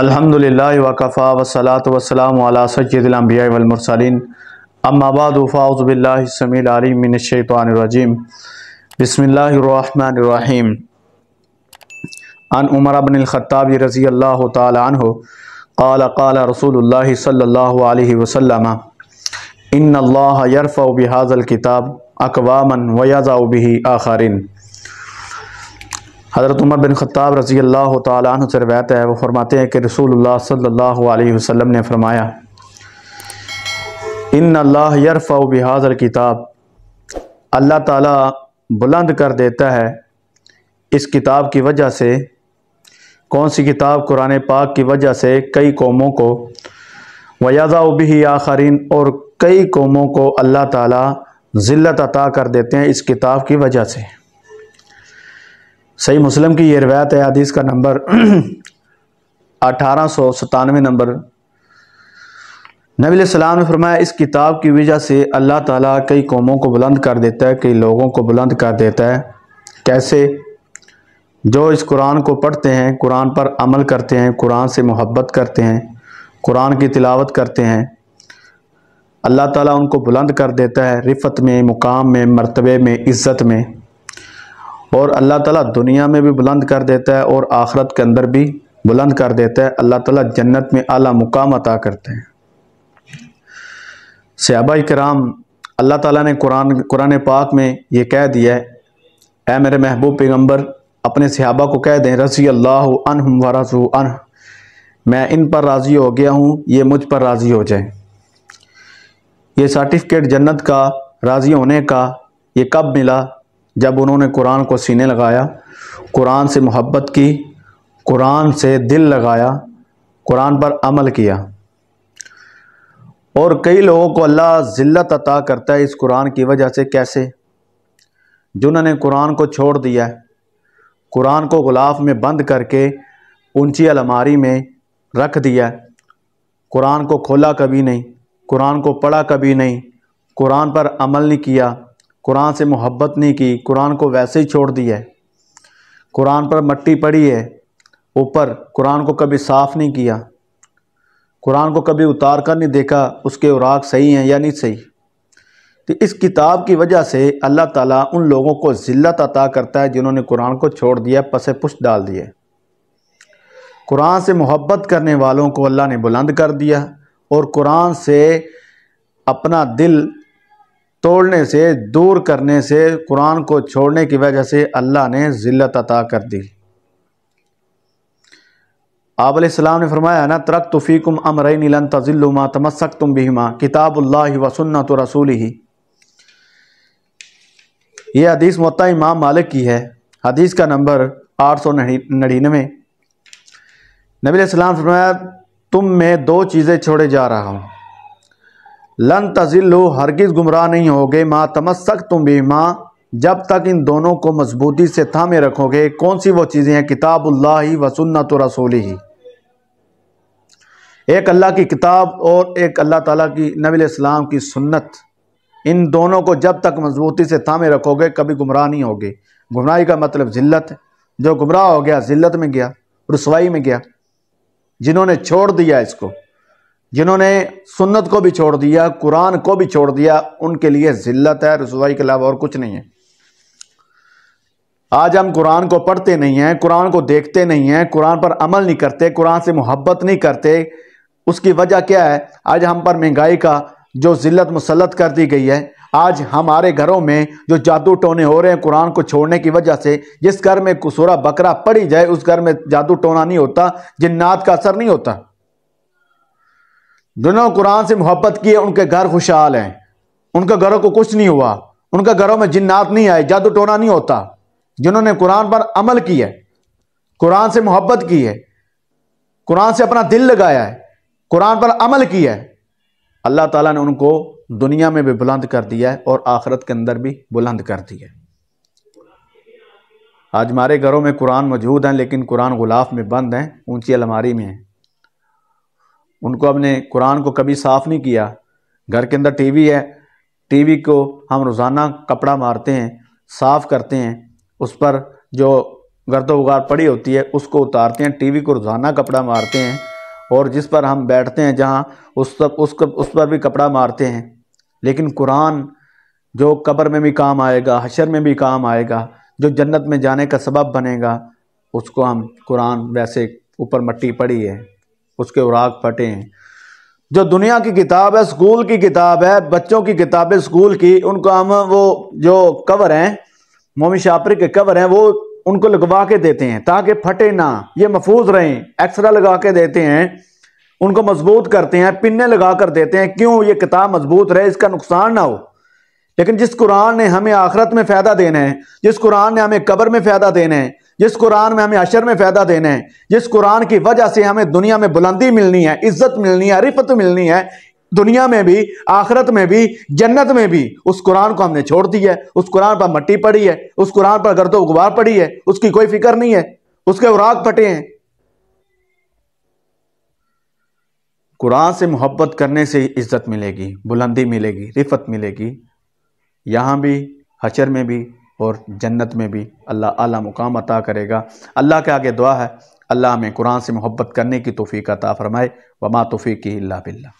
अल्हम्दुलिल्लाह वकफ़ा वसलात वसलाम अला सैदिलम्बिया वलमरसलिन अम्माबाद रहमानिर बसमीम अन उमर अल ख़त्ताब रज़ी अल्लाह الله صلى الله रसूल وسلم ان الله يرفع بهذا किताब اقواما ويضع به आखारिन हज़रत उमर बिन ख़त्ताब रज़ी अल्लाह तु से रवायत है वो फरमाते हैं कि रसूल सल्ला वसम ने फ़रमाया इन अल्लाह यरफ़ा बहाज़र किताब अल्लाह ताला बुलंद कर देता है इस किताब की वजह से कौन सी किताब कुरान पाक की वजह से कई कौमों को वयाज़ा भी आखरीन और कई कौमों को अल्लाह ताला ज़िल्लत अता कर देते हैं इस किताब की वजह से सही मुस्लिम की ये रवायत है हदीस का नंबर अठारह सौ सतानवे नंबर नबी सलाम ने फरमाया इस किताब की वजह से अल्लाह ताला कई कौमों को बुलंद कर देता है कई लोगों को बुलंद कर देता है कैसे जो इस कुरान को पढ़ते हैं कुरान पर अमल करते हैं कुरान से मोहब्बत करते हैं कुरान की तिलावत करते हैं अल्लाह ताला उनको बुलंद कर देता है रिफत में मुकाम में मरतबे में इज़्ज़त में और अल्लाह ताला दुनिया में भी बुलंद कर देता है और आखरत के अंदर भी बुलंद कर देता है अल्लाह ताला जन्नत में आला मुकाम अता करते हैं सहाबा कराम अल्लाह ताला ने कुरान कुरान पाक में ये कह दिया है ए मेरे महबूब पैगम्बर अपने सहाबा को कह दें रसी अल्लाह अनहम वरसू अन मैं इन पर राज़ी हो गया हूँ ये मुझ पर राज़ी हो जाए ये सर्टिफिकेट जन्नत का राज़ी होने का ये कब मिला जब उन्होंने कुरान को सीने लगाया कुरान से मोहब्बत की कुरान से दिल लगाया कुरान पर अमल किया और कई लोगों को अल्लाह ज़िल्लत अता करता है इस कुरान की वजह से कैसे जिन्होंने कुरान को छोड़ दिया कुरान को गुलाफ में बंद करके ऊंची अलमारी में रख दिया कुरान को खोला कभी नहीं कुरान को पढ़ा कभी नहीं कुरान पर अमल नहीं किया कुरान से मोहब्बत नहीं की कुरान को वैसे ही छोड़ दिया है कुरान पर मट्टी पड़ी है ऊपर कुरान को कभी साफ़ नहीं किया कुरान को कभी उतार कर नहीं देखा उसके उराग सही हैं या नहीं सही तो इस किताब की वजह से अल्लाह ताला उन लोगों को ज़िल्लत अता करता है जिन्होंने कुरान को छोड़ दिया पसे पुश डाल दिए कुरान से मोहब्बत करने वालों को अल्लाह ने बुलंद कर दिया और कुरान से अपना दिल तोड़ने से दूर करने से कुरान को छोड़ने की वजह से अल्लाह ने ज़िल्त अता कर दी आप आबलाम ने फरमाया ना तरक तुफ़ीकुम अमरई नीलन तजिल्लुमा तमस्क तुम बीमा किताबुल्ला तो रसूल ही ये हदीस मत इमाम मालिक की है हदीस का नंबर आठ सौ नड़िनवे नबी फरमाया तुम मैं दो चीज़ें छोड़े जा रहा हूँ लन तजिल्लो हरगिज़ गुमराह नहीं होगे माँ तमस्क तुम भी माँ जब तक इन दोनों को मजबूती से थामे रखोगे कौन सी वो चीज़ें हैं किताबुल्ला ही वसन्नत रसोली ही एक अल्लाह की किताब और एक अल्लाह ताला की नबी इस्लाम की सुन्नत इन दोनों को जब तक मजबूती से थामे रखोगे कभी गुमराह नहीं होगे गुमराही का मतलब ज़िल्लत है जो गुमराह हो गया ज़िल्लत में गया रसवाई में गया जिन्होंने छोड़ दिया इसको जिन्होंने सुन्नत को भी छोड़ दिया कुरान को भी छोड़ दिया उनके लिए जिल्लत है रसवाई के अलावा और कुछ नहीं है आज हम कुरान को पढ़ते नहीं हैं कुरान को देखते नहीं हैं कुरान पर अमल नहीं करते कुरान से मोहब्बत नहीं करते उसकी वजह क्या है आज हम पर महंगाई का जो जिल्लत मुसलत कर दी गई है आज हमारे घरों में जो जादू टोने हो रहे हैं कुरान को छोड़ने की वजह से जिस घर में कुसूरा बकरा पड़ी जाए उस घर में जादू टोना नहीं होता जिन्नात का असर नहीं होता जिन्होंने कुरान से मोहब्बत की है उनके घर खुशहाल हैं उनके घरों को कुछ नहीं हुआ उनके घरों में जिन्नात नहीं आए जादू टोना नहीं होता जिन्होंने कुरान पर अमल किया कुरान से मोहब्बत की है कुरान से अपना दिल लगाया है कुरान पर अमल किया है अल्लाह ताला ने उनको दुनिया में भी बुलंद कर दिया है और आखरत के अंदर भी बुलंद कर दिया है आज हमारे घरों में कुरान मौजूद हैं लेकिन कुरान गुलाफ में बंद हैं ऊंची अलमारी में हैं उनको हमने कुरान को कभी साफ़ नहीं किया घर के अंदर टीवी है टीवी को हम रोज़ाना कपड़ा मारते हैं साफ़ करते हैं उस पर जो गर्द उगार पड़ी होती है उसको उतारते हैं टीवी को रोज़ाना कपड़ा मारते हैं और जिस पर हम बैठते हैं जहाँ उस सब उस उस पर भी कपड़ा मारते हैं लेकिन कुरान जो कब्र में भी काम आएगा हशर में भी काम आएगा जो जन्नत में जाने का सबब बनेगा उसको हम कुरान वैसे ऊपर मट्टी पड़ी है उसके उराग फटे हैं जो दुनिया की किताब है स्कूल की किताब है बच्चों की किताबें स्कूल की उनको हम वो जो कवर हैं मोमी शापरी के कवर हैं वो उनको लगवा के देते हैं ताकि फटे ना ये महफूज रहें एक्सरा लगा के देते हैं उनको मजबूत करते हैं पिन्ने लगा कर देते हैं क्यों ये किताब मजबूत रहे इसका नुकसान ना हो लेकिन जिस कुरान ने हमें आखरत में फ़ायदा देना है जिस कुरान ने हमें कब्र में फ़ायदा देना है जिस कुरान में हमें अशर में फ़ायदा देने हैं जिस कुरान की वजह से हमें दुनिया में बुलंदी मिलनी है इज्जत मिलनी है रिफत मिलनी है दुनिया में भी आखरत में भी जन्नत में भी उस कुरान को हमने छोड़ दिया है उस कुरान पर मट्टी पड़ी है उस कुरान पर गर्दो गुबार पड़ी है उसकी कोई फिक्र नहीं है उसके उराग फटे हैं कुरान से मोहब्बत करने से इज्जत मिलेगी बुलंदी मिलेगी रिफत मिलेगी यहां भी हचर में भी और जन्नत में भी अल्लाह आला मुकाम अता करेगा अल्लाह के आगे दुआ है अल्लाह में कुरान से मोहब्बत करने की तोफ़ी अता फ़रमाए वमा तोफ़ी की बिल्ला